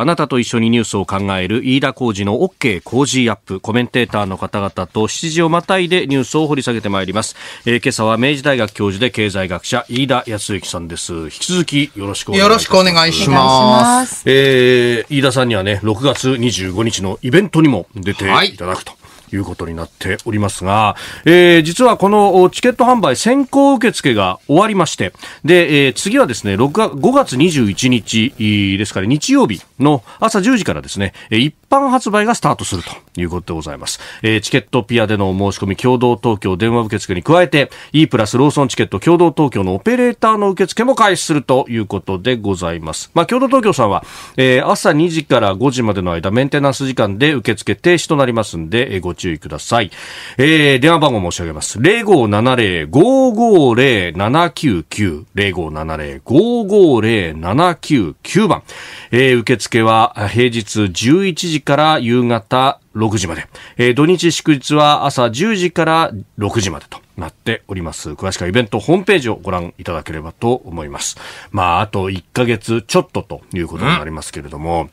あなたと一緒にニュースを考える飯田浩二の OK 工事アップコメンテーターの方々と7時をまたいでニュースを掘り下げてまいります、えー、今朝は明治大学教授で経済学者飯田康之さんです引き続きよろしくお願いしますよろしくお願いします、えー、飯田さんにはね6月25日のイベントにも出ていただくということになっておりますが、えー、実はこのチケット販売先行受付が終わりまして、で、えー、次はですね、6月、5月21日、ですから日曜日の朝10時からですね、一般発売がスタートするということでございます。えー、チケットピアでの申し込み、共同東京電話受付に加えて、E プラスローソンチケット共同東京のオペレーターの受付も開始するということでございます。まあ、共同東京さんは、えー、朝2時から5時までの間、メンテナンス時間で受付停止となりますんで、えー、ご注意ください。えー、電話番号申し上げます。0570-550-799、0570-550-799番。えー、受付は平日11時時から夕方6時まで、えー、土日祝日は朝10時から6時までとなっております。詳しくはイベントホームページをご覧いただければと思います。まあ、あと1ヶ月ちょっとということになりますけれども、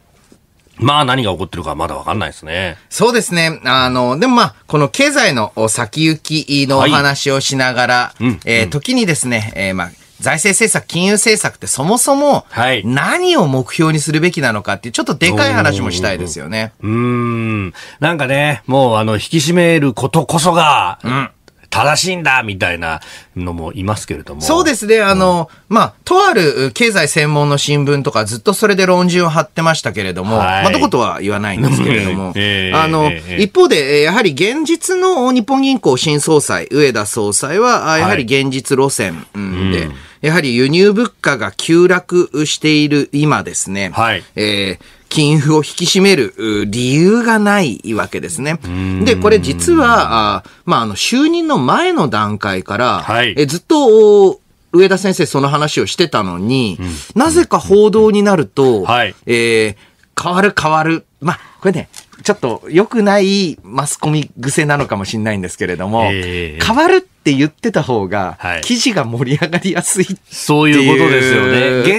まあ何が起こってるかまだわかんないですね。そうですね。あの、でもまあ、この経済の先行きのお話をしながら、はいうん、えー、時にですね、えー、まあ、財政政策、金融政策ってそもそも何を目標にするべきなのかっていうちょっとでかい話もしたいですよね。うん。なんかね、もうあの、引き締めることこそが、うん正しいんだみたいなのもいますけれども。そうですね。あの、うん、まあ、とある経済専門の新聞とかずっとそれで論じを張ってましたけれども、はい、まあ、どことは言わないんですけれども、えー、あの、えー、一方で、やはり現実の日本銀行新総裁、植田総裁は、やはり現実路線で、はいうんやはり輸入物価が急落している今ですね、はいえー、金融を引き締める理由がないわけですね。で、これ実は、あまあ、あの、就任の前の段階から、はい、えずっと、上田先生その話をしてたのに、うん、なぜか報道になると、うんはい、えー、変わる変わる。まあ、これね、ちょっと良くないマスコミ癖なのかもしれないんですけれども、えー、変わるって言ってた方が、記事が盛り上がりやすい、はい、そういうことですよ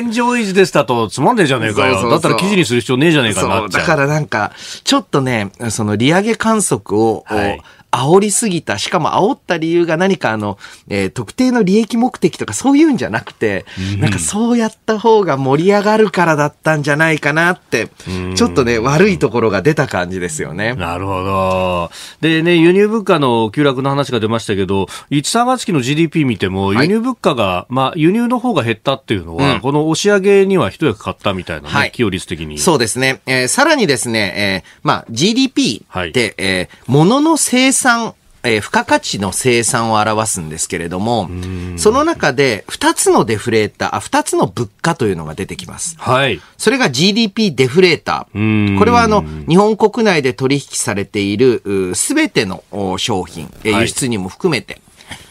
ね。現状維持でしたとつまんねえじゃねえかよ。だったら記事にする必要ねえじゃねえかなだからなんか、ちょっとね、その利上げ観測を、はい、煽りすぎた、しかも煽った理由が何かあの、えー、特定の利益目的とかそういうんじゃなくて、なんかそうやった方が盛り上がるからだったんじゃないかなって、ちょっとね、悪いところが出た感じですよね。なるほど。でね、輸入物価の急落の話が出ましたけど、1、3月期の GDP 見ても、輸入物価が、はい、まあ、輸入の方が減ったっていうのは、うん、この押し上げには一役買ったみたいなね、はい、寄与率的に。そうですね。えー、さらにですね、えー、まあ、GDP って、はい、えー、物の生産産、えー、付加価値の生産を表すんですけれども、その中で2つのデフレーター、あ、2つの物価というのが出てきます。はい。それが GDP デフレーター。これはあの、日本国内で取引されているすべての商品、輸出にも含めて、はい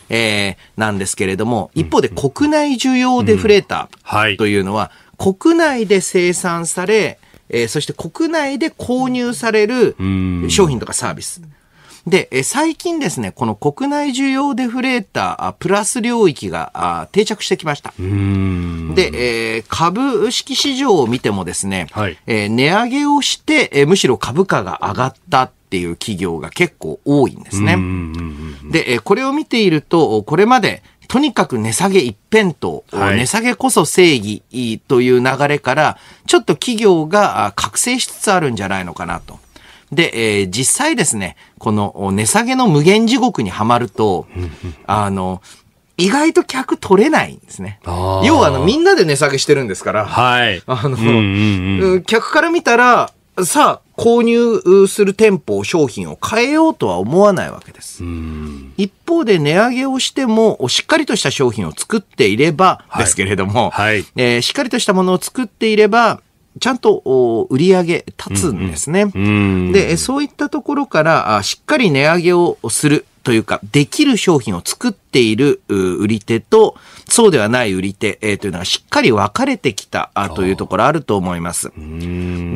えー、なんですけれども、一方で国内需要デフレーターというのは、国内で生産され、えー、そして国内で購入される商品とかサービス。で、え最近ですね、この国内需要デフレータープラス領域が定着してきました。で、えー、株式市場を見てもですね、はい、えー、値上げをして、えー、むしろ株価が上がったっていう企業が結構多いんですね。で、これを見ていると、これまで、とにかく値下げ一辺倒、はい、値下げこそ正義という流れから、ちょっと企業が覚醒しつつあるんじゃないのかなと。で、えー、実際ですね、この値下げの無限地獄にはまると、あの、意外と客取れないんですね。要はあのみんなで値下げしてるんですから、はい、あの、うんうんうん、客から見たら、さあ、購入する店舗、商品を変えようとは思わないわけです。一方で値上げをしても、しっかりとした商品を作っていれば、ですけれども、はいはい、えー、しっかりとしたものを作っていれば、ちゃんと売り上げ立つんですね。で、そういったところから、しっかり値上げをする。というか、できる商品を作っている売り手と、そうではない売り手、えというのがしっかり分かれてきたというところあると思います。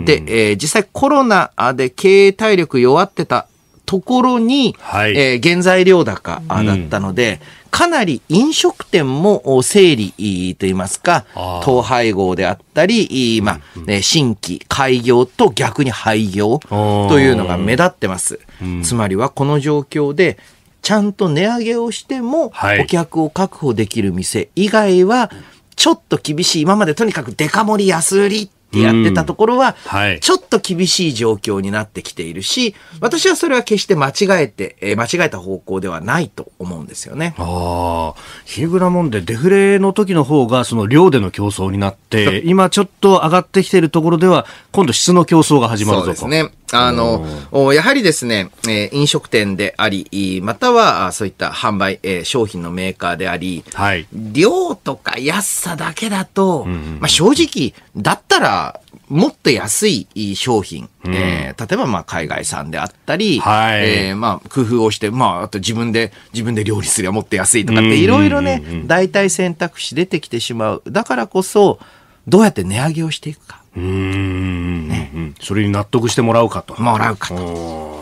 で、え実際コロナで経営体力弱ってたところに、はい、えー、原材料高だったので、うんかなり飲食店も整理といいますか、統廃合であったり、まあ、新規開業と逆に廃業というのが目立ってます。うん、つまりはこの状況で、ちゃんと値上げをしても、お客を確保できる店以外は、ちょっと厳しい、今までとにかくデカ盛り安売りってやってたところは、ちょっと厳しい状況になってきているし、私はそれは決して間違えて、えー、間違えた方向ではないと思うんですよね。ああ、ヒグラモンでデフレの時の方がその量での競争になって、今ちょっと上がってきているところでは、今度質の競争が始まるぞと。そうですね。あの、やはりですね、えー、飲食店であり、またはそういった販売、えー、商品のメーカーであり、はい、量とか安さだけだと、うんうん、まあ、正直、だったら、もっと安い商品、うん、えー、例えばまあ海外産であったり、はい、えー、まあ工夫をして、まあ、あと自分で自分で料理すればもっと安いとかっていろいろね、代替選択肢出てきてしまうだからこそどうやって値上げをしていくかうん、ね、それに納得してもらうかと。もらうかと。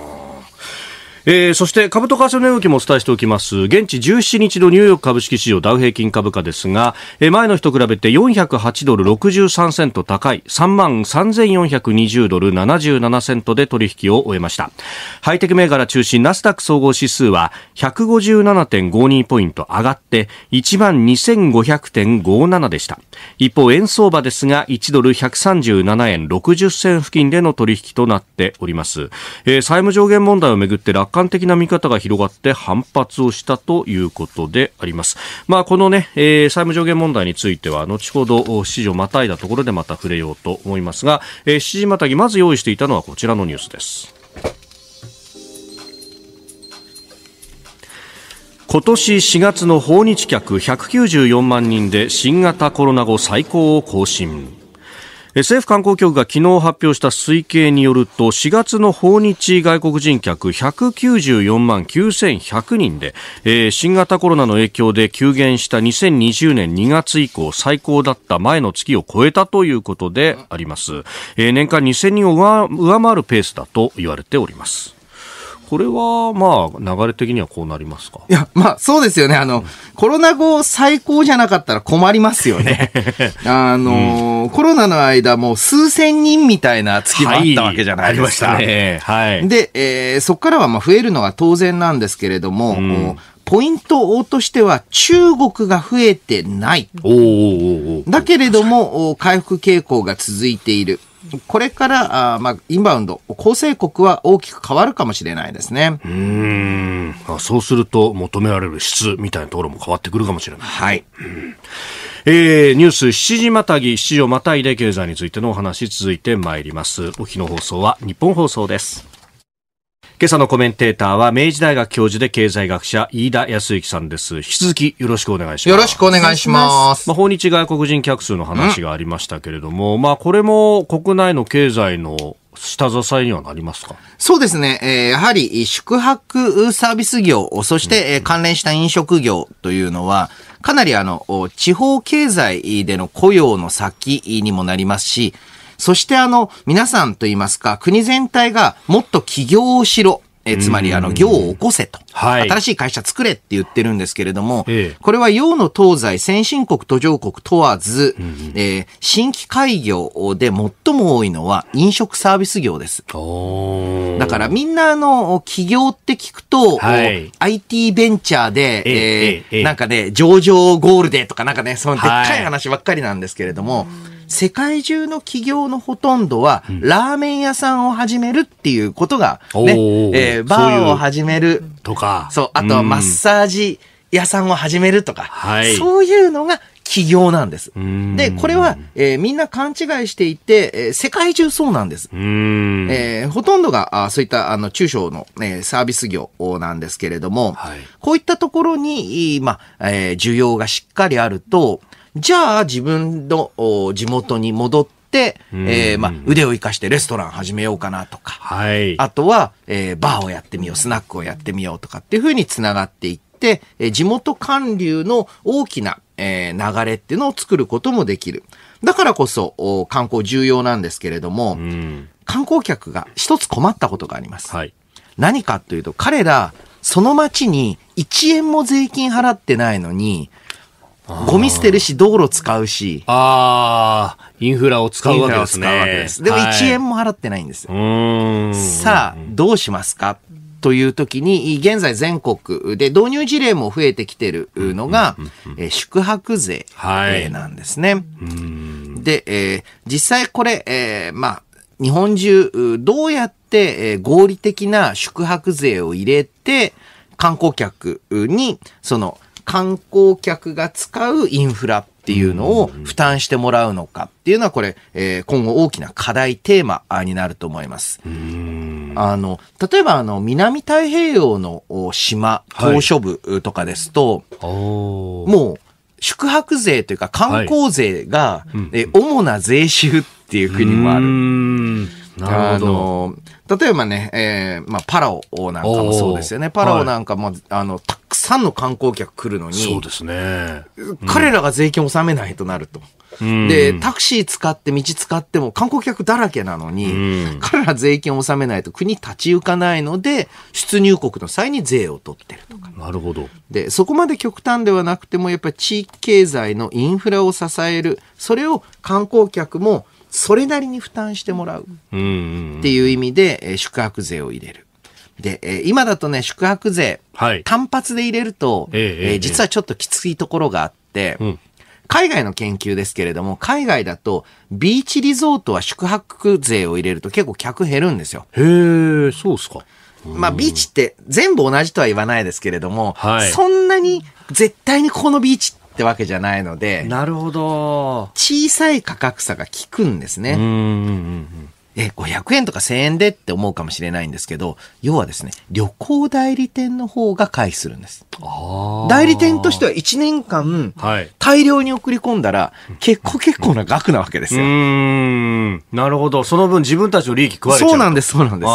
えー、そして株と為替の動きもお伝えしておきます。現地17日のニューヨーク株式市場ダウ平均株価ですが、えー、前の日と比べて408ドル63セント高い3万3420ドル77セントで取引を終えました。ハイテク銘柄中心ナスダック総合指数は157.52ポイント上がって1万2500.57でした。一方、円相場ですが1ドル137円60銭付近での取引となっております。えー、債務上限問題をめぐって落観的な見方が広がって反発をしたということであります。まあ、このね、えー、債務上限問題については、後ほど7時をまたいだところでまた触れようと思いますが、えー、7時またぎ、まず用意していたのはこちらのニュースです。今年4月の訪日客194万人で新型コロナ後最高を更新。政府観光局が昨日発表した推計によると4月の訪日外国人客194万9100人で、えー、新型コロナの影響で急減した2020年2月以降最高だった前の月を超えたということであります、えー、年間2000人を上回るペースだと言われておりますこれは、まあ、流れ的にはこうなりますかいや、まあ、そうですよね。あの、うん、コロナ後最高じゃなかったら困りますよね。あのーうんコロナの間もう数千人みたいな月もあったわけじゃないですか。はい、ね、はい。で、えー、そこからはまあ増えるのは当然なんですけれども、うんポイントとしては中国が増えてない。だけれども、回復傾向が続いている。これから、あまあ、インバウンド、構成国は大きく変わるかもしれないですね。うん。そうすると、求められる質みたいなところも変わってくるかもしれない。はい。うんえー、ニュース7時またぎ、7時をまたいで経済についてのお話続いてまいります。お日の放送は日本放送です。今朝のコメンテーターは明治大学教授で経済学者飯田康之さんです。引き続きよろしくお願いします。よろしくお願いします。まあ、訪日外国人客数の話がありましたけれども、まあこれも国内の経済の下支えにはなりますかそうですね、えー、やはり宿泊サービス業、そして、うんうん、関連した飲食業というのは、かなりあの、地方経済での雇用の先にもなりますし、そしてあの、皆さんといいますか、国全体がもっと起業をしろ、えつまりあの業を起こせと、はい、新しい会社作れって言ってるんですけれども、ええ、これは洋の東西先進国途上国問わず、うん、えー、新規開業で最も多いのは飲食サービス業です。だからみんなあの起業って聞くと、はい、IT ベンチャーで、えええ、なんかね上場ゴールデとかなんかねそのでっかい話ばっかりなんですけれども。はい世界中の企業のほとんどは、ラーメン屋さんを始めるっていうことが、ね、えー、バーを始める。とか。そう、あとはマッサージ屋さんを始めるとか。はい、そういうのが企業なんです。で、これは、えー、みんな勘違いしていて、えー、世界中そうなんです。えー、ほとんどがあそういったあの中小の、えー、サービス業なんですけれども、はい、こういったところに、まあえー、需要がしっかりあると、じゃあ自分の地元に戻って、えー、まあ、腕を生かしてレストラン始めようかなとか、はい、あとは、えー、バーをやってみよう、スナックをやってみようとかっていうふうにつながっていって、えー、地元韓流の大きな、えー、流れっていうのを作ることもできる。だからこそ、観光重要なんですけれども、観光客が一つ困ったことがあります。はい、何かというと、彼ら、その町に1円も税金払ってないのに、ゴミ捨てるし、道路使うし。ああ、インフラを使うわけですね。ですでも1円も払ってないんですよ。はい、さあ、どうしますかという時に、現在全国で導入事例も増えてきてるのが、宿泊税なんですね。はい、で、えー、実際これ、えー、まあ、日本中、どうやって合理的な宿泊税を入れて、観光客に、その、観光客が使うインフラっていうのを負担してもらうのかっていうのはこれ、えー、今後大きな課題テーマになると思います。あの例えばあの南太平洋の島島しょ部とかですと、はい、もう宿泊税というか観光税が、はい、え主な税収っていう国もある。なるほど。例えばね、えーまあ、パラオなんかもそうですよね。パラオなんかも、はい、あの、たくさんの観光客来るのに、そうですね。うん、彼らが税金を納めないとなると。で、タクシー使って道使っても観光客だらけなのに、彼ら税金を納めないと国立ち行かないので、出入国の際に税を取ってるとか。なるほど。で、そこまで極端ではなくても、やっぱり地域経済のインフラを支える、それを観光客もそれなりに負担してもらうっていう意味で、え宿泊税を入れる。で、え今だとね、宿泊税、はい、単発で入れると、ええ実はちょっときついところがあって、うん海外の研究ですけれども、海外だとビーチリゾートは宿泊税を入れると結構客減るんですよ。へえ、そうですか。まあビーチって全部同じとは言わないですけれども、はい、そんなに絶対にここのビーチってわけじゃないので、なるほど。小さい価格差が効くんですね。うんうんうんえ、500円とか1000円でって思うかもしれないんですけど、要はですね、旅行代理店の方が回避するんです。代理店としては1年間、大量に送り込んだら、結構結構な額なわけですよ。なるほど。その分自分たちの利益食わちゃう。そうなんです、そうなんで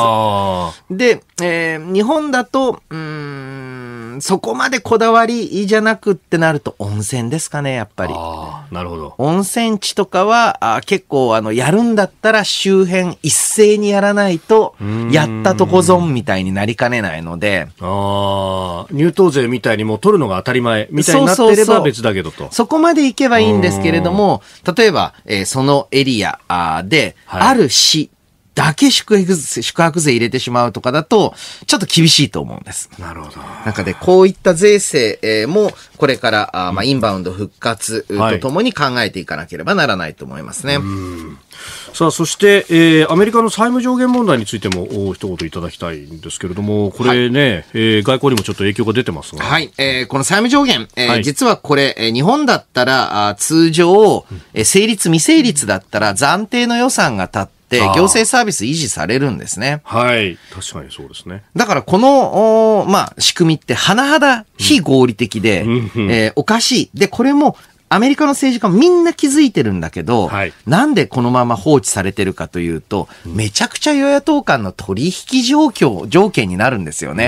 す。で、えー、日本だと、うん、そこまでこだわりじゃなくってなると温泉ですかね、やっぱり。ああ、なるほど。温泉地とかは、あ結構あの、やるんだったら周辺一斉にやらないと、やったとこ損みたいになりかねないので。ああ、入湯税みたいにもう取るのが当たり前みたいになってれば別だけどと。そこまで行けばいいんですけれども、例えば、えー、そのエリアで、ある市、だけ宿泊税、宿泊税入れてしまうとかだと、ちょっと厳しいと思うんです。なるほど。なんかで、こういった税制も、これから、あまあ、インバウンド復活とともに考えていかなければならないと思いますね。はい、さあ、そして、えー、アメリカの債務上限問題についても、お一言いただきたいんですけれども、これね、はい、えー、外交にもちょっと影響が出てますが。はい、えー、この債務上限、えー、はい、実はこれ、日本だったら、あ通常、成立未成立だったら、暫定の予算が立って、、行政サービス維持されるんですね。はい。確かにそうですね。だからこの、まあ、仕組みって甚だ非合理的で、うん、えー、おかしい。で、これも、アメリカの政治家みんな気づいてるんだけど、はい、なんでこのまま放置されてるかというと、めちゃくちゃ与野党間の取引状況、条件になるんですよね。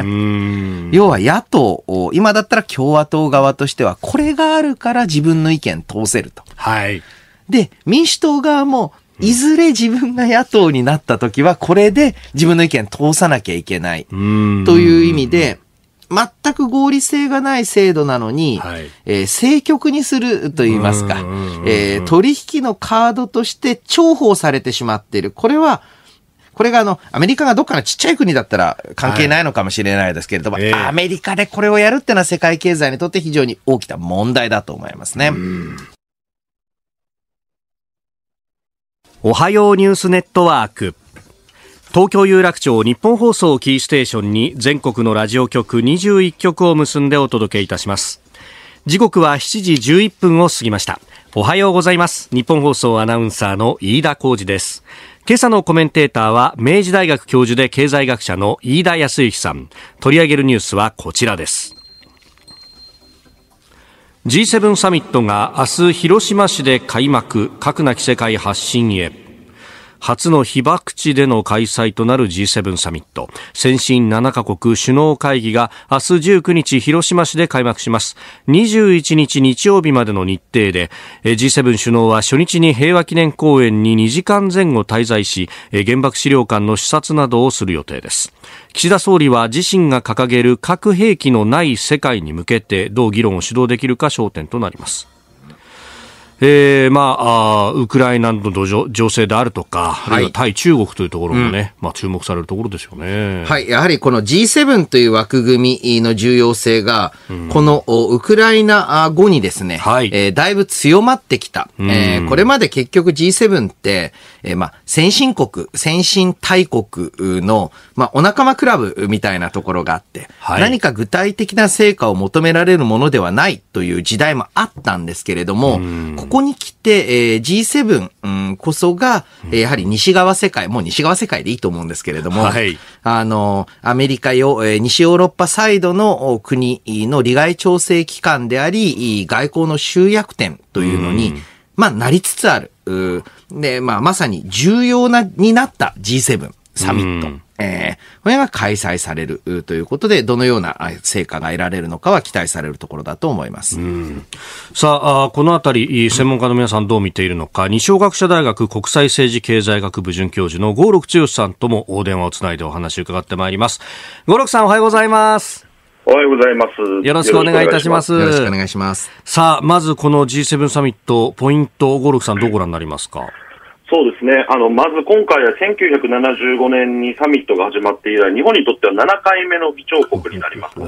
要は野党を、今だったら共和党側としては、これがあるから自分の意見通せると。はい。で、民主党側も、いずれ自分が野党になった時は、これで自分の意見通さなきゃいけない。という意味で、全く合理性がない制度なのに、はい、えー、政局にすると言いますか、えー、取引のカードとして重宝されてしまっている。これは、これがあの、アメリカがどっかのちっちゃい国だったら関係ないのかもしれないですけれども、はいえー、アメリカでこれをやるってのは世界経済にとって非常に大きな問題だと思いますね。おはようニュースネットワーク東京有楽町日本放送キーステーションに全国のラジオ局21局を結んでお届けいたします時刻は7時11分を過ぎましたおはようございます日本放送アナウンサーの飯田浩二です今朝のコメンテーターは明治大学教授で経済学者の飯田康之さん取り上げるニュースはこちらです G7 サミットが明日広島市で開幕核なき世界発信へ初の被爆地での開催となる G7 サミット先進7カ国首脳会議が明日19日広島市で開幕します21日日曜日までの日程で G7 首脳は初日に平和記念公園に2時間前後滞在し原爆資料館の視察などをする予定です岸田総理は自身が掲げる核兵器のない世界に向けてどう議論を主導できるか焦点となりますえー、まああウクライナの情勢であるとか、あるい、は対中国というところもね、うん、まあ、注目されるところですよね。はい、やはりこの G7 という枠組みの重要性が、うん、このウクライナ後にですね、はい、えー、だいぶ強まってきた、うん、えー、これまで結局 G7 って、えーまあ、先進国、先進大国の、まあ、お仲間クラブみたいなところがあって、はい、何か具体的な成果を求められるものではないという時代もあったんですけれども、うん、ここここに来て、えー、G7、うん、こそが、えー、やはり西側世界、もう西側世界でいいと思うんですけれども、はい、あの、アメリカよ、えー、西ヨーロッパサイドの国の利害調整機関であり、外交の集約点というのに、うん、まあ、なりつつある。で、まあ、まさに重要な、になった G7。サミット。ええー、これが開催されるということで、どのような成果が得られるのかは期待されるところだと思います。さあ、このあたり、専門家の皆さんどう見ているのか、二松学者大学国際政治経済学部准教授の合六剛さんともお電話をつないでお話を伺ってまいります。合六さん、おはようございます。おはようございます。よろしくお願いいたします。よろしくお願いします。さあ、まずこの G7 サミット、ポイント、合六さんどうご覧になりますか、はいそうですねあのまず今回は1975年にサミットが始まって以来、日本にとっては7回目の議長国になります。で、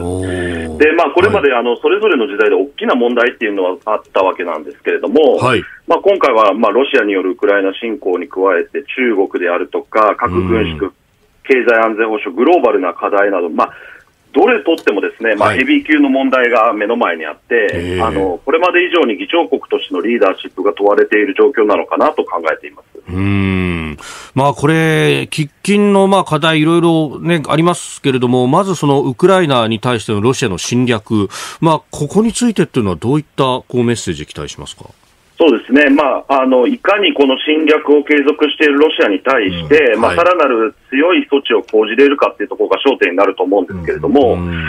まあ、これまで、あのそれぞれの時代で大きな問題っていうのはあったわけなんですけれども、はい、まあ、今回は、まあ、ロシアによるウクライナ侵攻に加えて、中国であるとか、核軍縮、経済安全保障、グローバルな課題など、まあどれとってもですね、まあ、ヘビー級の問題が目の前にあって、はい、あの、これまで以上に議長国としてのリーダーシップが問われている状況なのかなと考えています。うん。まあ、これ、喫緊のまあ課題、いろいろね、ありますけれども、まずそのウクライナに対してのロシアの侵略、まあ、ここについてというのはどういったこうメッセージ期待しますかそうですね、まあ、あのいかにこの侵略を継続しているロシアに対して、うんはい、まあ、さらなる強い措置を講じれるかっていうところが焦点になると思うんですけれども、うんうん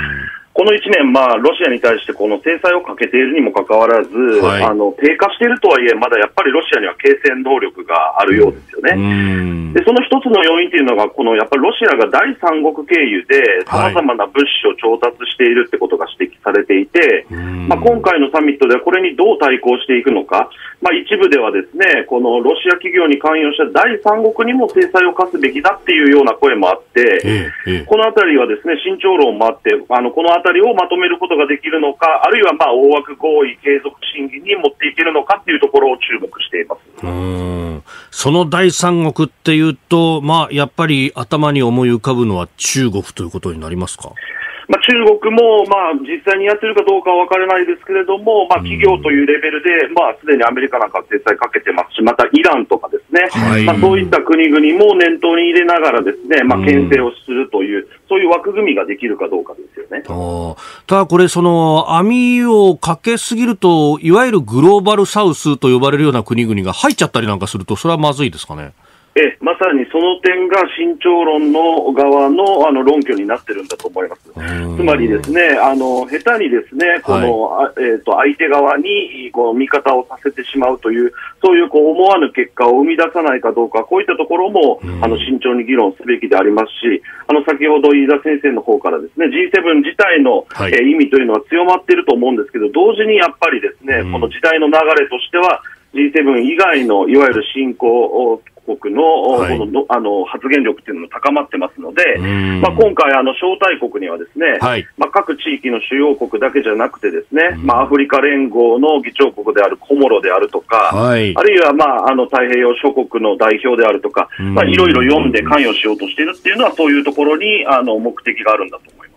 この1年、まあ、ロシアに対してこの制裁をかけているにもかかわらず、はい、あの低下しているとはいえ、まだやっぱりロシアには継戦能力があるようですよね。でその一つの要因というのが、このやっぱりロシアが第三国経由で、さまざまな物資を調達しているってことが指摘されていて、はい、まあ、今回のサミットではこれにどう対抗していくのか、まあ、一部ではですねこのロシア企業に関与した第三国にも制裁を科すべきだっていうような声もあって、ええ、このあたりはですね慎重論もあってあのこのあたりをまとめることができるのかあるいはまあ大枠合意継続審議に持っていけるのかっていうところを注目していますうんその第三国っていうと、まあ、やっぱり頭に思い浮かぶのは中国ということになりますか。まあ、中国も、まあ、実際にやってるかどうかは分からないですけれども、まあ、企業というレベルで、まあ、すでにアメリカなんか制裁かけてますし、またイランとかですね、はい、まあ、そういった国々も念頭に入れながらですね、まあ、牽制をするという、そういう枠組みができるかどうかですよね。ただこれ、その、網をかけすぎると、いわゆるグローバルサウスと呼ばれるような国々が入っちゃったりなんかすると、それはまずいですかね。えまさにその点が慎重論の側のあの論拠になってるんだと思います。つまりですね、あの下手にですね、この、はい、えっ、ー、と相手側にこの味方をさせてしまうというそういうこう思わぬ結果を生み出さないかどうか、こういったところもあの慎重に議論すべきでありますし、あの先ほど飯田先生の方からですね、G7 自体の、はい、えー、意味というのは強まっていると思うんですけど、同時にやっぱりですね、この時代の流れとしては G7 以外のいわゆる新興国のはい、あの発言力っていうのも高まってますので、まあ、今回、あの招待国にはですね、はい、まあ、各地域の主要国だけじゃなくてですね、まあ、アフリカ連合の議長国であるコモロであるとか、はい、あるいは、まあ、あの太平洋諸国の代表であるとか、まあ、いろいろ読んで関与しようとしているっていうのは、そういうところにあの目的があるんだと思いま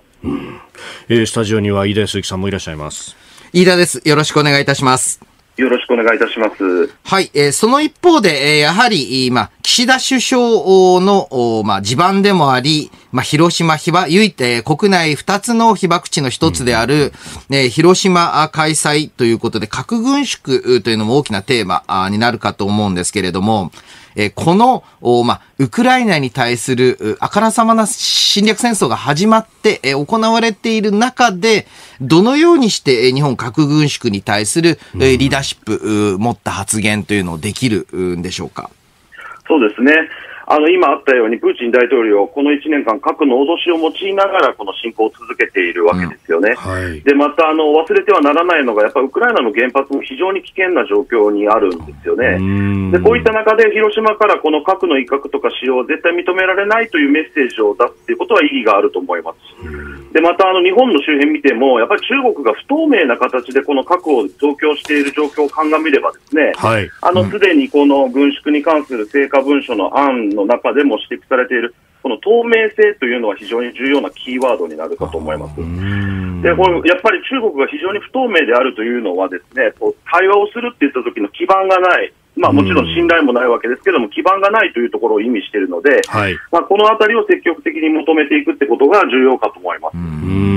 す、えー、スタジオには飯田泰之さんもいらっしゃいます。飯田です。よろしくお願いいたします。よろしくお願いいたします。はい、えー、その一方で、えー、やはり、今、岸田首相の、まあ、地盤でもあり、まあ、広島被爆、唯一、国内二つの被爆地の一つである、うん、えー、広島開催ということで、核軍縮というのも大きなテーマになるかと思うんですけれども、えこの、まあ、ウクライナに対する、あからさまな侵略戦争が始まって、え行われている中で、どのようにして、日本核軍縮に対する、えリーダーシップ、持った発言というのをできるんでしょうか。そうですね。あの、今あったように、プーチン大統領、この1年間、核の脅しを用いながら、この侵攻を続けているわけですよね。うんはい、で、また、あの、忘れてはならないのが、やっぱりウクライナの原発も非常に危険な状況にあるんですよね。で、こういった中で、広島からこの核の威嚇とか使用絶対認められないというメッセージを出すということは意義があると思います。で、また、あの、日本の周辺見ても、やっぱり中国が不透明な形でこの核を増強している状況を鑑みればですね、はい、あの、すでにこの軍縮に関する成果文書の案のの中でも指摘されている、この透明性というのは非常に重要なキーワードになるかと思います。でこれやっぱり中国が非常に不透明であるというのはですね、こう対話をするって言った時の基盤がない、まあ、もちろん信頼もないわけですけども、基盤がないというところを意味しているので、はい、まあ、このあたりを積極的に求めていくってことが重要かと思います。うん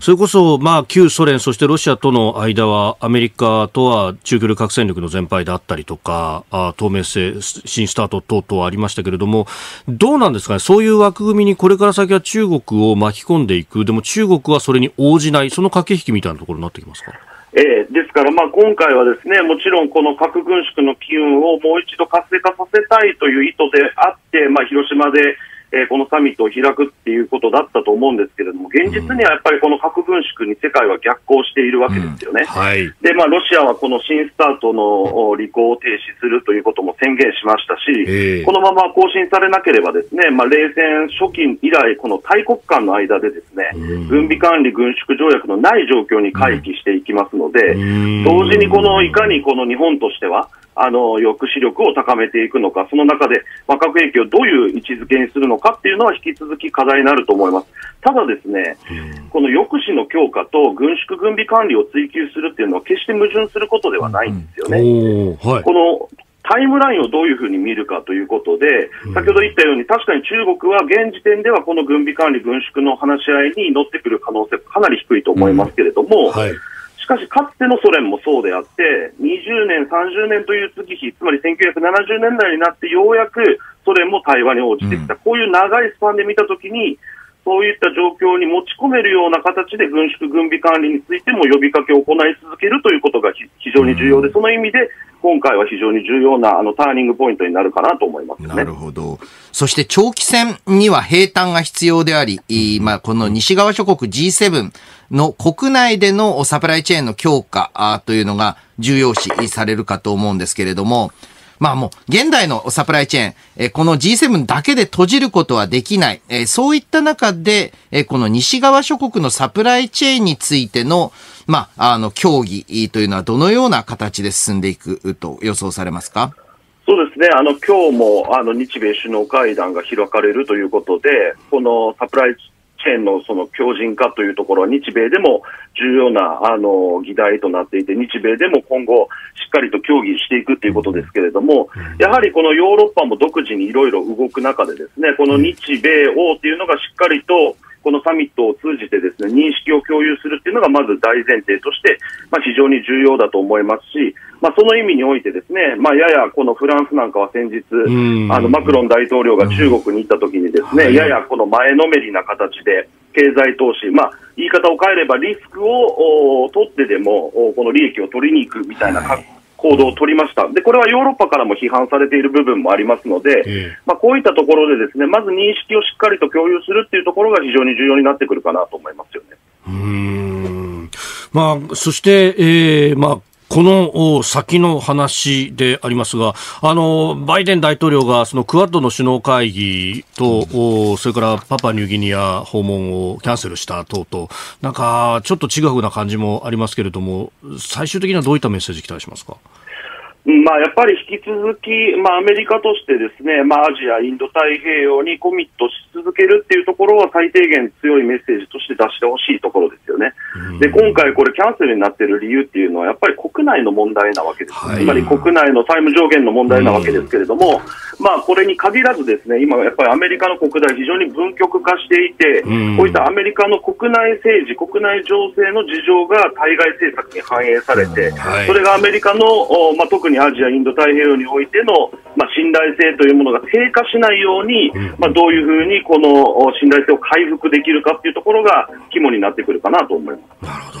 それこそ、まあ、旧ソ連、そしてロシアとの間は、アメリカとは中距離核戦力の全廃であったりとか、あ透明性、新スタート等々ありましたけれども、どうなんですかね、そういう枠組みにこれから先は中国を巻き込んでいく、でも中国はそれに応じない、その駆け引きみたいなところになってきますか。えー、ですから、まあ、今回はですねもちろんこの核軍縮の機運をもう一度活性化させたいという意図であって、まあ、広島でえー、このサミットを開くっていうことだったと思うんですけれども、現実にはやっぱりこの核軍縮に世界は逆行しているわけですよね。うんはい、で、まあ、ロシアはこの新スタートの履行を停止するということも宣言しましたし、えー、このまま更新されなければですね、まあ、冷戦初期以来、この大国間の間でですね、うん、軍備管理軍縮条約のない状況に回帰していきますので、うん、同時にこのいかにこの日本としては、あの抑止力を高めていくのか、その中で、まあ、核兵器をどういう位置づけにするのかかっていうのは引き続き課題になると思います。ただですね、この抑止の強化と軍縮軍備管理を追求するっていうのは決して矛盾することではないんですよね。はい、このタイムラインをどういうふうに見るかということで、先ほど言ったように、確かに中国は現時点ではこの軍備管理、軍縮の話し合いに乗ってくる可能性、かなり低いと思いますけれども、うんはいかしかつてのソ連もそうであって、20年、30年という月日、つまり1970年代になってようやくソ連も対話に応じてきた、うん、こういう長いスパンで見たときに、そういった状況に持ち込めるような形で軍縮、軍備管理についても呼びかけを行い続けるということが非常に重要で、その意味で今回は非常に重要なあのターニングポイントになるかなと思います、ね、なるほど。そして長期戦には平坦が必要であり、まあ、この西側諸国 G7 の国内でのサプライチェーンの強化というのが重要視されるかと思うんですけれども、まあもう、現代のサプライチェーン、えこの G7 だけで閉じることはできない。えそういった中で、えこの西側諸国のサプライチェーンについての、まあ、あの、協議というのはどのような形で進んでいくと予想されますかそうですね、あの今日もあの日米首脳会談が開かれるということで、このサプライチェーンのその強靭化というところは日米でも重要なあの議題となっていて、日米でも今後しっかりと協議していくということですけれども、やはりこのヨーロッパも独自にいろいろ動く中でですね、この日米欧というのがしっかりとこのサミットを通じてですね認識を共有するっていうのがまず大前提として、まあ、非常に重要だと思いますし、まあ、その意味においてですね、まあ、ややこのフランスなんかは先日、あのマクロン大統領が中国に行った時にですね、ややこの前のめりな形で、経済投資、まあ、言い方を変えればリスクを取ってでもこの利益を取りに行くみたいな格好行動を取りました、でこれはヨーロッパからも批判されている部分もありますので、まあ、こういったところで、ですねまず認識をしっかりと共有するっていうところが非常に重要になってくるかなと思いますよね。うんまあ、そして、えーまあこの先の話でありますが、あの、バイデン大統領がそのクアッドの首脳会議と、それからパパニューギニア訪問をキャンセルした等々、なんかちょっとちぐはぐな感じもありますけれども、最終的にはどういったメッセージ期待しますか。まあ、やっぱり引き続き、まあ、アメリカとしてですね、まあ、アジア、インド太平洋にコミットし続けるっていうところは最低限強いメッセージとして出してほしいところですよね。で、今回これキャンセルになってる理由っていうのはやっぱり国内の問題なわけです。はい、つまり国内の債務上限の問題なわけですけれども、まあ、これに限らずですね、今やっぱりアメリカの国内非常に分極化していて、こういったアメリカの国内政治、国内情勢の事情が対外政策に反映されて、それがアメリカの、まあ、特にアジア、インド太平洋においての、まあ、信頼性というものが低下しないように、まあ、どういうふうにこの信頼性を回復できるかというところが肝になってくるかなと思いますなるほど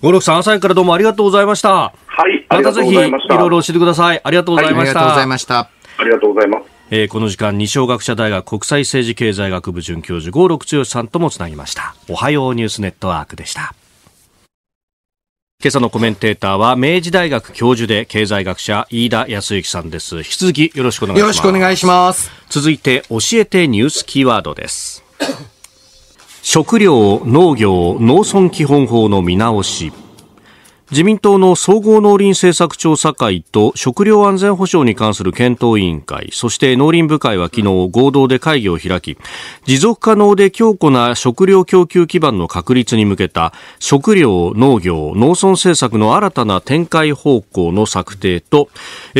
五六さん、朝からどうもありがとうございました。はい、またぜひいろいろ教えてください。ありがとうございました。はい、ありがとうございました。ありがとうございます。えー、この時間、二松学舎大学国際政治経済学部准教授、郷六剛さんともつなぎました。おはようニュースネットワークでした。今朝のコメンテーターは明治大学教授で経済学者飯田康之さんです引き続きよろしくお願いしますよろしくお願いします続いて教えてニュースキーワードです食料農業農村基本法の見直し自民党の総合農林政策調査会と食料安全保障に関する検討委員会そして農林部会は昨日合同で会議を開き持続可能で強固な食料供給基盤の確立に向けた食料農業農村政策の新たな展開方向の策定と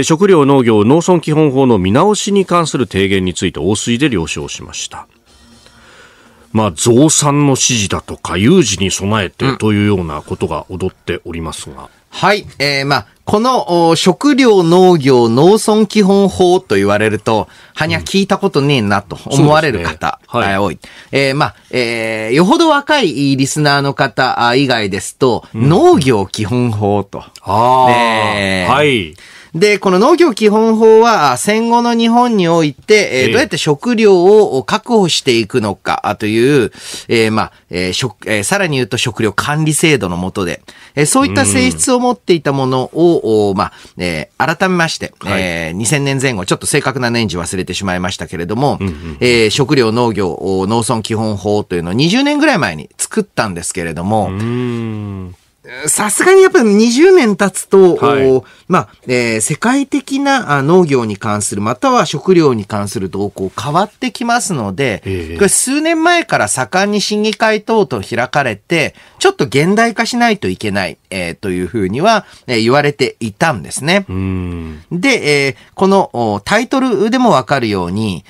食料農業農村基本法の見直しに関する提言について大筋で了承しました。まあ、増産の指示だとか、有事に備えてというようなことが踊っておりますが。うん、はい。えー、まあ、この食料農業農村基本法と言われると、はにゃ聞いたことねえなと思われる方、うんねはい、多い。えー、まあ、えー、よほど若いリスナーの方以外ですと、うん、農業基本法と。ああ、えー、はい。で、この農業基本法は戦後の日本において、えー、どうやって食料を確保していくのかという、えー、まあ、えー、食、えー、さらに言うと食料管理制度の下で、えー、そういった性質を持っていたものを、まあ、えー、改めまして、はい、えー、2000年前後、ちょっと正確な年次忘れてしまいましたけれども、うんえー、食料農業農村基本法というのを20年ぐらい前に作ったんですけれども、さすがにやっぱり20年経つと、はい、まあ、えー、世界的な農業に関する、または食料に関する動向変わってきますので、えー、数年前から盛んに審議会等々開かれて、ちょっと現代化しないといけない、えー、というふうには、えー、言われていたんですね。で、えー、このタイトルでもわかるように、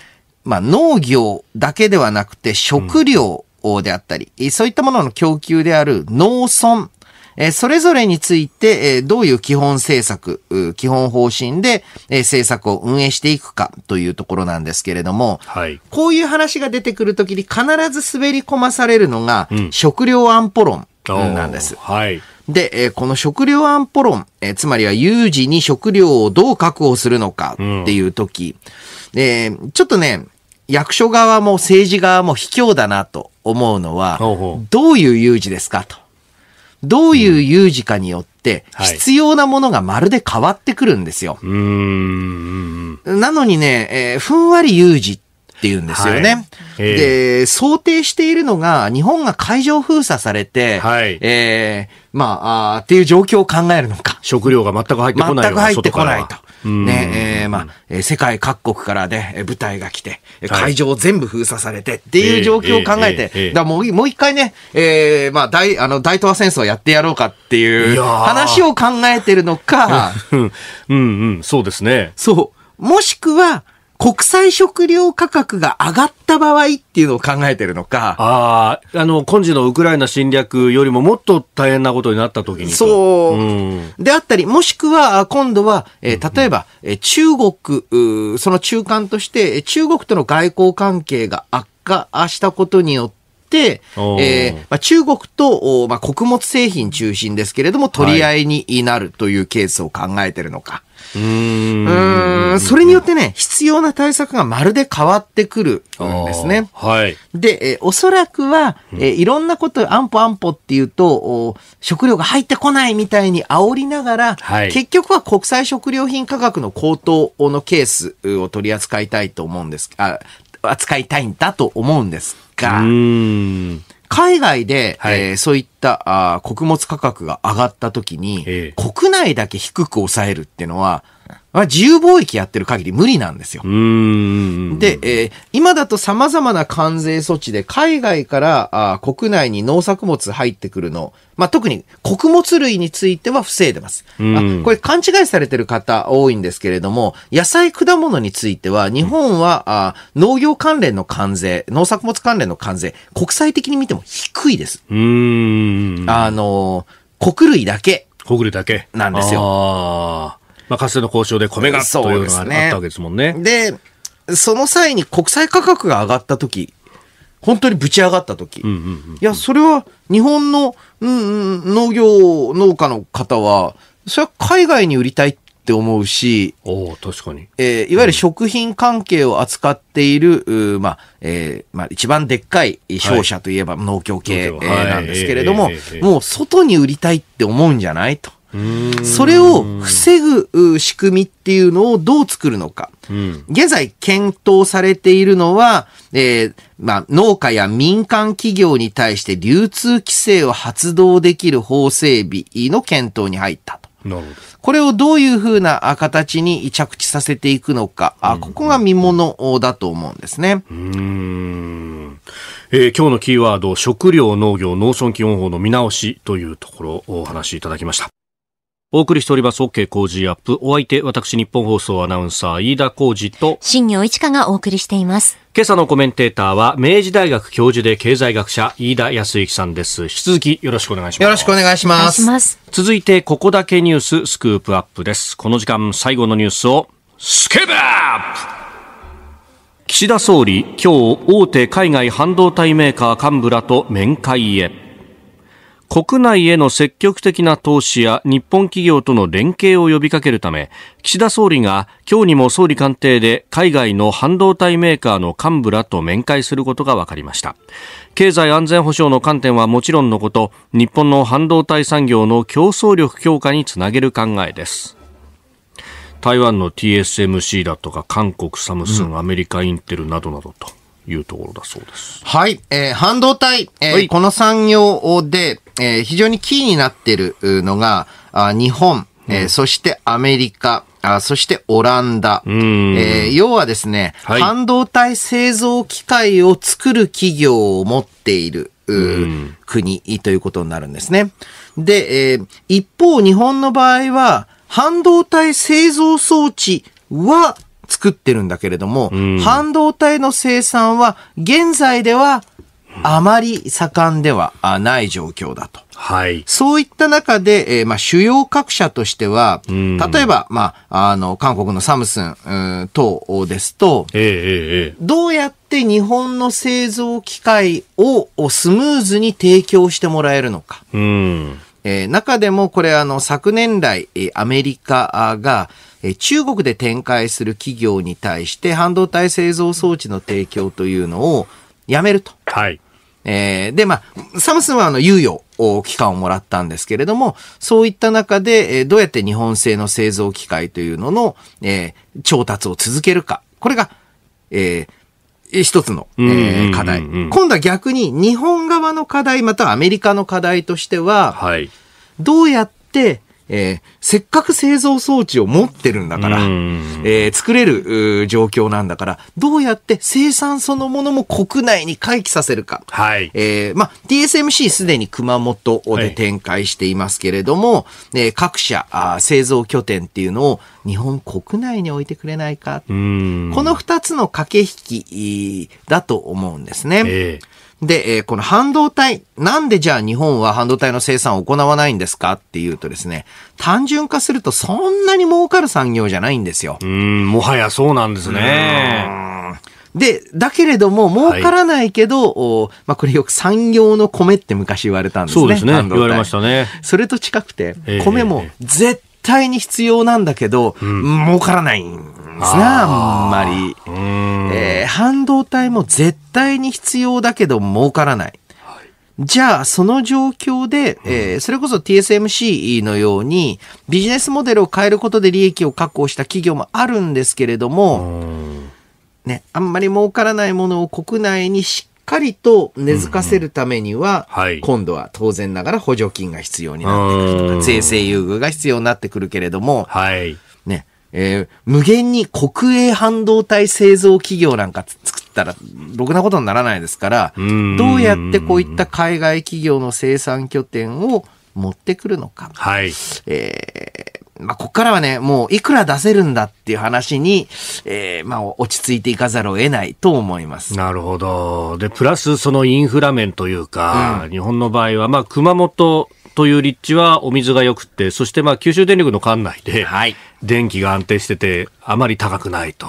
まあ、農業だけではなくて食料、うんであったり、そういったものの供給である農村えそれぞれについて、えどういう基本政策、基本方針で、え政策を運営していくかというところなんですけれども、はい、こういう話が出てくるときに必ず滑り込まされるのが、食料安保論なんです。はい、で、えこの食料安保論、えつまりは有事に食料をどう確保するのかっていうとき、うん、えちょっとね、役所側も政治側も卑怯だなと思うのは、ほうほうどういう有事ですかと。どういう有事かによって、必要なものがまるで変わってくるんですよ。なのにね、えー、ふんわり有事って言うんですよね、はいで、想定しているのが、日本が海上封鎖されて、はい、えー、まあ、あっていう状況を考えるのか。食料が全く入ってこない全く入ってこないと。ねえー、まあ、え世界各国からね、舞台が来て、会場を全部封鎖されてっていう状況を考えて、だもうもう一回ね、えー、まあ大、あの大東亜戦争やってやろうかっていう話を考えてるのか、うんうん、そうですね。そう。もしくは、国際食料価格が上がった場合っていうのを考えてるのか。ああ、あの、今時のウクライナ侵略よりももっと大変なことになった時に。そう。うん、であったり、もしくは、今度は、えー、例えば、え中国、その中間として、中国との外交関係が悪化したことによって、、えーまあ、中国と、まあ、穀物製品中心ですけれども、取り合いになるというケースを考えてるのか。はい、うんそれによってね、必要な対策がまるで変わってくるんですね。はい、で、えおそらくは、えいろんなこと安保安保っていうとお、食料が入ってこないみたいに煽りながら、はい、結局は国際食料品価格の高騰のケースを取り扱いたいと思うんです、あ扱いたいんだと思うんですか。海外で、はい、えー、そういったあ穀物価格が上がった時に、国内だけ低く抑えるっていうのは、まあ、自由貿易やってる限り無理なんですよ。で、えー、今だと様々な関税措置で海外からあ国内に農作物入ってくるの、まあ、特に穀物類については防いでます。あこれ勘違いされてる方多いんですけれども、野菜果物については日本はあ農業関連の関税、農作物関連の関税、国際的に見ても低いです。あの、穀類だけ。穀類だけ。なんですよ。まあ、かつての交渉で米がというのがあったわけですもんね。で、その際に国際価格が上がった時、本当にぶち上がった時、き、うんうん、いや、それは日本の、うん、うん、農業、農家の方は、それは海外に売りたいって思うし、お確かに、えー、いわゆる食品関係を扱っている、うん、まあ、えー、まあ、一番でっかい商社といえば農協系、はい、なんですけれども、はいえーえー、もう外に売りたいって思うんじゃないと。それを防ぐ仕組みっていうのをどう作るのか。うん、現在検討されているのは、えー、まあ、農家や民間企業に対して流通規制を発動できる法整備の検討に入ったと。なるほど。これをどういうふうな形に着地させていくのか、あここが見ものだと思うんですね。うんえー、今日のキーワード、食料、農業、農村基本法の見直しというところをお話しいただきました。お送りしております OK 工事アップ。お相手、私、日本放送アナウンサー、飯田工事と、新庄一華がお送りしています。今朝のコメンテーターは、明治大学教授で経済学者、飯田康之さんです。引き続きよろしくお願いします。よろしくお願いします。ます続いて、ここだけニューススクープアップです。この時間、最後のニュースを、スケープアップ岸田総理、今日、大手海外半導体メーカー幹部らと面会へ。国内への積極的な投資や日本企業との連携を呼びかけるため岸田総理が今日にも総理官邸で海外の半導体メーカーの幹部らと面会することが分かりました経済安全保障の観点はもちろんのこと日本の半導体産業の競争力強化につなげる考えです台湾の TSMC だとか韓国サムスン、アメリカインテルなどなどというところだそうです。はい。えー、半導体、えーこの産業で、えー、非常にキーになっているのが、あ日本、えー、そしてアメリカ、あそしてオランダ。えー、要はですね、はい、半導体製造機械を作る企業を持っている。国ということになるんですね。で、えー、一方、日本の場合は、半導体製造装置は作ってるんだけれども、うん、半導体の生産は現在ではあまり盛んではない状況だと。はい。そういった中で、えー、まあ、主要各社としては、うん、例えば、まあ、あの、韓国のサムスン等ですと、えーえー、どうやって日本の製造機械をスムーズに提供してもらえるのか。うん、えー、中でもこれ、あの、昨年来、アメリカが、え中国で展開する企業に対して半導体製造装置の提供というのをやめると。はい。えー、で、まあ、サムスンはあの、猶予期間をもらったんですけれども、そういった中で、えー、どうやって日本製の製造機械というのの、えー、調達を続けるか。これが、えー、一つの、えー、課題。今度は逆に日本側の課題、またはアメリカの課題としては、はい、どうやってえー、せっかく製造装置を持ってるんだから、えー、作れる状況なんだから、どうやって生産そのものも国内に回帰させるか。はい。えー、まあ、TSMC すでに熊本で展開していますけれども、はい、えー、各社あ、製造拠点っていうのを日本国内に置いてくれないか。この二つの駆け引きだと思うんですね。えーで、えー、この半導体、なんでじゃあ日本は半導体の生産を行わないんですかっていうとですね、単純化するとそんなに儲かる産業じゃないんですよ。うん、もはやそうなんですね。で、だけれども、儲からないけど、はい、まあ、これよく産業の米って昔言われたんですね。そうですね。言われましたね。それと近くて、米も絶対に必要なんだけど、儲からないですね、あんまり。えー、半導体も絶対に必要だけど儲からない。じゃあ、その状況で、えー、それこそ TSMC のように、ビジネスモデルを変えることで利益を確保した企業もあるんですけれども、ね、あんまり儲からないものを国内にしっかりと根付かせるためには、うんはい、今度は当然ながら補助金が必要になってくるとか、税制優遇が必要になってくるけれども、はいえー、無限に国営半導体製造企業なんか作ったら、ろくなことにならないですから、どうやってこういった海外企業の生産拠点を持ってくるのか。はい。えー、まあ、ここからはね、もういくら出せるんだっていう話に、えー、まあ、落ち着いていかざるを得ないと思います。なるほど。で、プラスそのインフラ面というか、うん、日本の場合は、まあ、熊本、という立地はお水が良くて、そしてまあ九州電力の管内で、電気が安定してて、あまり高くないと。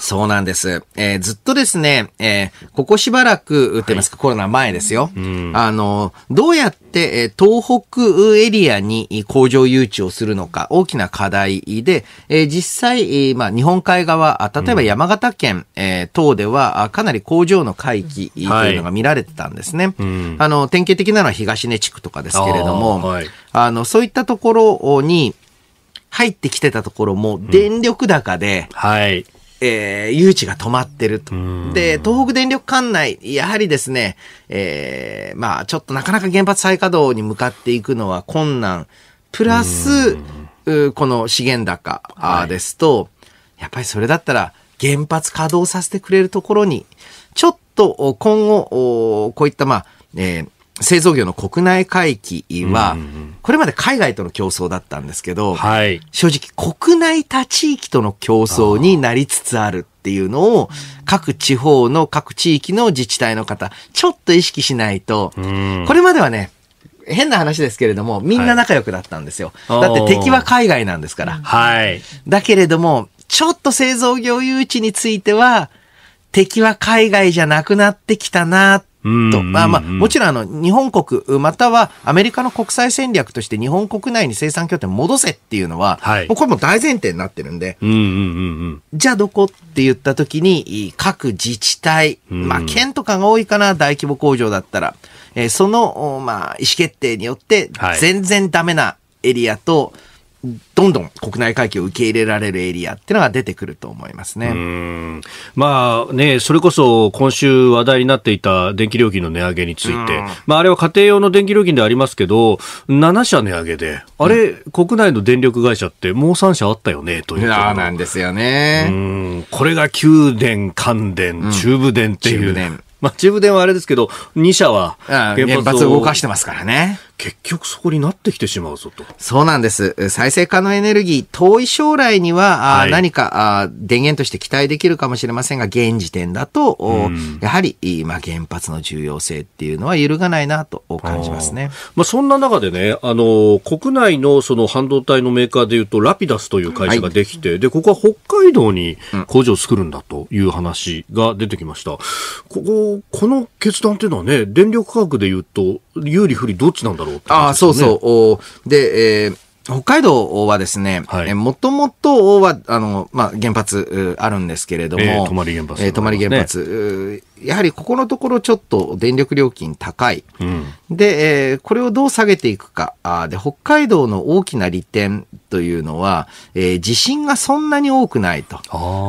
そうなんです。えー、ずっとですね、えー、ここしばらく、打ってますか、はい、コロナ前ですよ。うん、あの、どうやって、え東北エリアに工場誘致をするのか、大きな課題で、えー、実際、まあ、日本海側、例えば山形県、うん、え等では、かなり工場の回帰というのが見られてたんですね。はいうん、あの、典型的なのは東根地区とかですけれども、あはい、あの、そういったところに、入ってきてたところも電力高で、うん、はい。えー、誘致が止まってると。で、東北電力管内、やはりですね、えー、まあ、ちょっとなかなか原発再稼働に向かっていくのは困難。プラス、この資源高ですと、はい、やっぱりそれだったら原発稼働させてくれるところに、ちょっと今後、こういった、まあ、えー、製造業の国内回帰は、これまで海外との競争だったんですけど、はい、正直国内他地域との競争になりつつあるっていうのを、各地方の各地域の自治体の方、ちょっと意識しないと、これまではね、変な話ですけれども、みんな仲良くだったんですよ。はい、だって敵は海外なんですから。はい。だけれども、ちょっと製造業誘致については、敵は海外じゃなくなってきたなっと、まあまあ、もちろんあの、日本国、またはアメリカの国際戦略として日本国内に生産拠点戻せっていうのは、はい、もうこれも大前提になってるんで、うんうんうんうん、じゃあどこって言った時に、各自治体、まあ県とかが多いかな、大規模工場だったら、えー、その、まあ、意思決定によって、全然ダメなエリアと、はいどんどん国内回帰を受け入れられるエリアっていうのが出てくると思いますね。まあね、それこそ今週話題になっていた電気料金の値上げについて、まああれは家庭用の電気料金でありますけど、7社値上げで、あれ、うん、国内の電力会社ってもう3社あったよね、というなんですよね。これが給電、関電、中部電っていう。うん、中部電まあ中部電はあれですけど、2社は原発を動かしてますからね。結局そこになってきてしまうぞと。そうなんです。再生可能エネルギー、遠い将来には、はい、何かあ電源として期待できるかもしれませんが、現時点だと、うん、やはり、まあ、原発の重要性っていうのは揺るがないなと感じますね。あまあ、そんな中でね、あの、国内のその半導体のメーカーでいうと、ラピダスという会社ができて、はい、で、ここは北海道に工場を作るんだという話が出てきました。うん、ここ、この決断っていうのはね、電力価格でいうと、有利不利どっちなんだろう、ね、ああ、そうそう。で、えー北海道はですね、もともとは、あの、まあ、原発あるんですけれども、えー、泊原発、ね。えー、泊原発、やはりここのところちょっと電力料金高い。うん、で、えー、これをどう下げていくか。あで、北海道の大きな利点というのは、えー、地震がそんなに多くないと。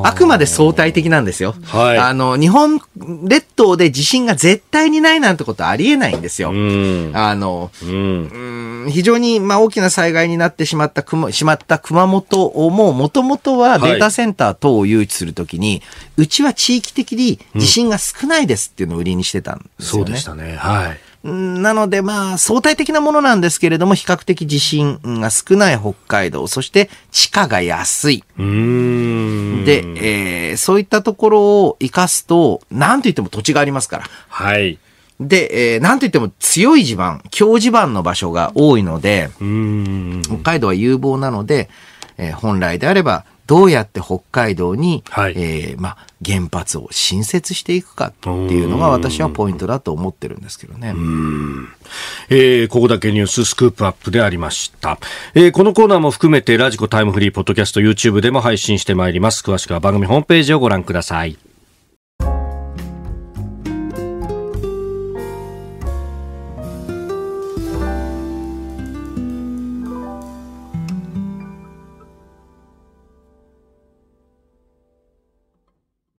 あくまで相対的なんですよ。はい、あの、日本列島で地震が絶対にないなんてことはありえないんですよ。うん、あの、うん、非常に、まあ、大きな災害になってしまった熊、しまった熊本をも、もともとはデータセンター等を誘致するときに、はい、うちは地域的に地震が少少ないですっていうのを売りにしてたんですよね。そうでしたね。はい。なのでまあ相対的なものなんですけれども比較的地震が少ない北海道、そして地価が安い。で、えー、そういったところを生かすと、何と言っても土地がありますから。はい。で、えー、なんと言っても強い地盤、強地盤の場所が多いので、北海道は有望なので、えー、本来であればどうやって北海道に、はい、えー、まあ、原発を新設していくかっていうのが私はポイントだと思ってるんですけどね。えー、ここだけニューススクープアップでありました、えー。このコーナーも含めてラジコタイムフリーポッドキャスト YouTube でも配信してまいります。詳しくは番組ホームページをご覧ください。